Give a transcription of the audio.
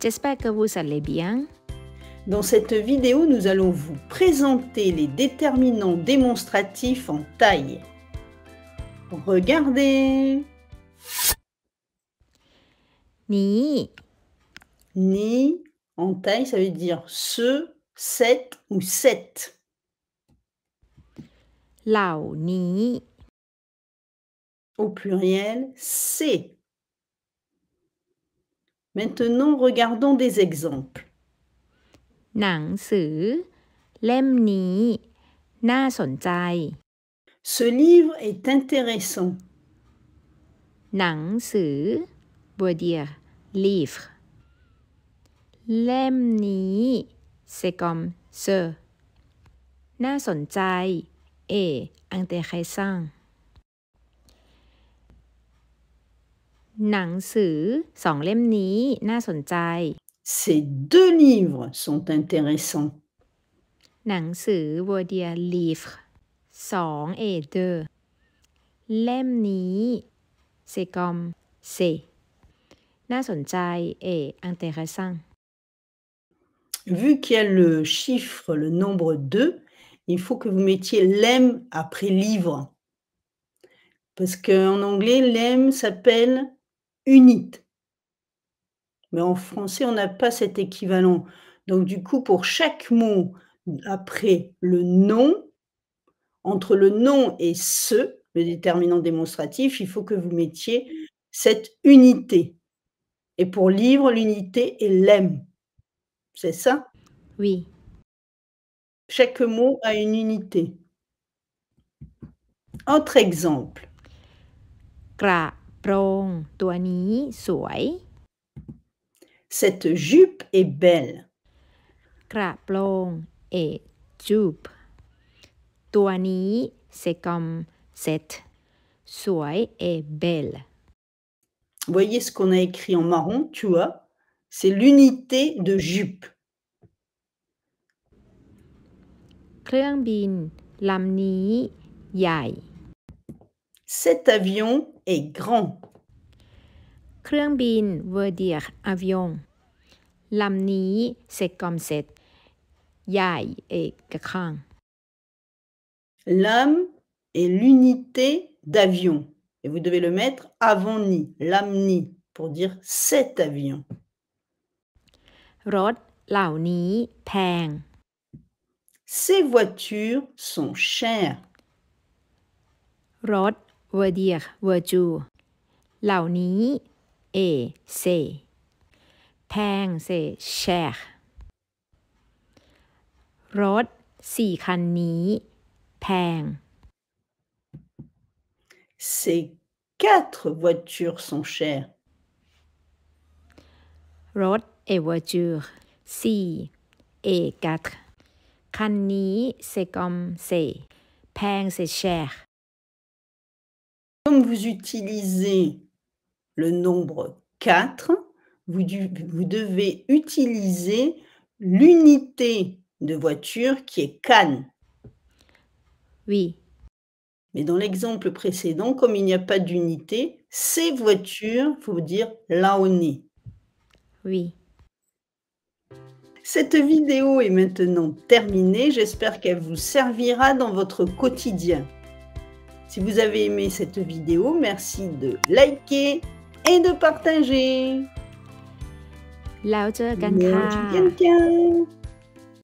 J'espère que vous allez bien. Dans cette vidéo, nous allons vous présenter les déterminants démonstratifs en taille. Regardez. Ni. Ni en taille, ça veut dire ce, cette ou sept. Lao ni. Au pluriel, c'est. Maintenant, regardons des exemples. Ce livre est intéressant. หนังสือ veut dire livre. Lemni c'est comme ce. น่าสนใจ est intéressant. หนังสือสองเล่มนี้น่าสนใจ Ces deux livres sont intéressants. livre c'est comme c'est intéressant. Vu qu'il y a le chiffre, le nombre 2, il faut que vous mettiez l'aime après livre. Parce qu'en anglais, l'aime s'appelle unite. Mais en français, on n'a pas cet équivalent. Donc du coup, pour chaque mot après le nom, entre le nom et ce, le déterminant démonstratif, il faut que vous mettiez cette unité. Et pour livre, l'unité est l'aime. C'est ça Oui. Chaque mot a une unité. Autre exemple. Cette jupe est belle prong et jupe c'est comme cette สวย est belle Voyez ce qu'on a écrit en marron, tu vois C'est l'unité de jupe เครื่องบินลำนี้ใหญ่ cet avion est grand. เครื่องบิน veut dire avion L'amni, c'est comme cette yai et grand L'âme est l'unité d'avion. Et vous devez le mettre avant ni, l'amni, pour dire cet avion. peng. Ces voitures sont chères. veut dire veut d u เหล่านี้เอเซแพงเซแชร์รถสี่คันนี้ แพง Ces quatre voitures sont chères. รถเอ voiture Si et quatre Kanni, c'est comme c'est p แ n g c'est cher Comme vous utilisez le nombre 4, vous, devez utiliser l'unité de voiture qui est can. Oui. Mais dans l'exemple précédent, comme il n'y a pas d'unité, ces voitures, il faut dire laoni. Oui. Cette vidéo est maintenant terminée. J'espère qu'elle vous servira dans votre quotidien. Si vous avez aimé cette vidéo, merci de liker et de partager.